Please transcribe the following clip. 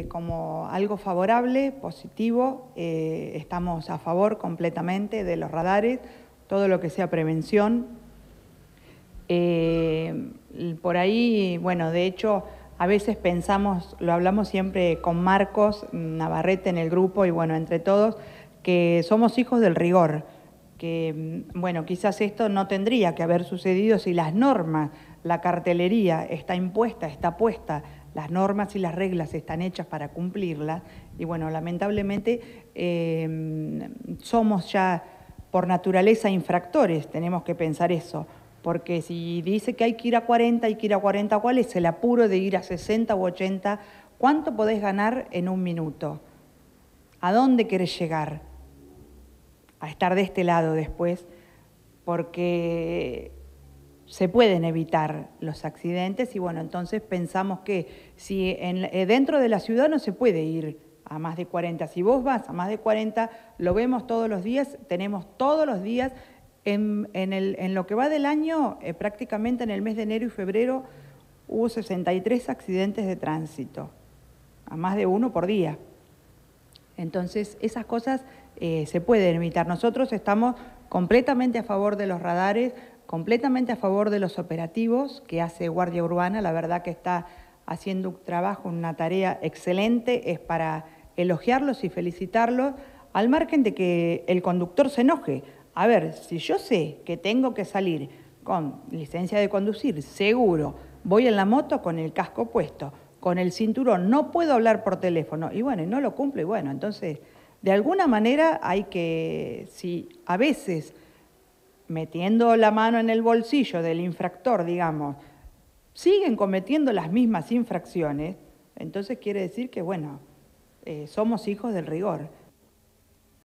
Eh, como algo favorable, positivo. Eh, estamos a favor completamente de los radares, todo lo que sea prevención. Eh, por ahí, bueno, de hecho, a veces pensamos, lo hablamos siempre con Marcos Navarrete en el grupo y bueno, entre todos, que somos hijos del rigor, que bueno, quizás esto no tendría que haber sucedido si las normas, la cartelería está impuesta, está puesta, las normas y las reglas están hechas para cumplirlas. Y bueno, lamentablemente eh, somos ya por naturaleza infractores, tenemos que pensar eso. Porque si dice que hay que ir a 40, hay que ir a 40, ¿cuál es el apuro de ir a 60 u 80? ¿Cuánto podés ganar en un minuto? ¿A dónde querés llegar? A estar de este lado después, porque se pueden evitar los accidentes y bueno, entonces pensamos que si eh, dentro de la ciudad no se puede ir a más de 40, si vos vas a más de 40, lo vemos todos los días, tenemos todos los días, en, lo que va del año, eh, prácticamente en el mes de enero y febrero hubo 63 accidentes de tránsito, a más de uno por día. Entonces, esas cosas eh, se pueden evitar. Nosotros estamos completamente a favor de los radares, completamente a favor de los operativos que hace Guardia Urbana, la verdad que está haciendo un trabajo, una tarea excelente, es para elogiarlos y felicitarlos, al margen de que el conductor se enoje. A ver, si yo sé que tengo que salir con licencia de conducir, seguro, voy en la moto con el casco puesto, con el cinturón, no puedo hablar por teléfono, y bueno, y no lo cumplo, y bueno, entonces, de alguna manera hay que, si a veces metiendo la mano en el bolsillo del infractor, digamos, siguen cometiendo las mismas infracciones, entonces quiere decir que, bueno, eh, somos hijos del rigor.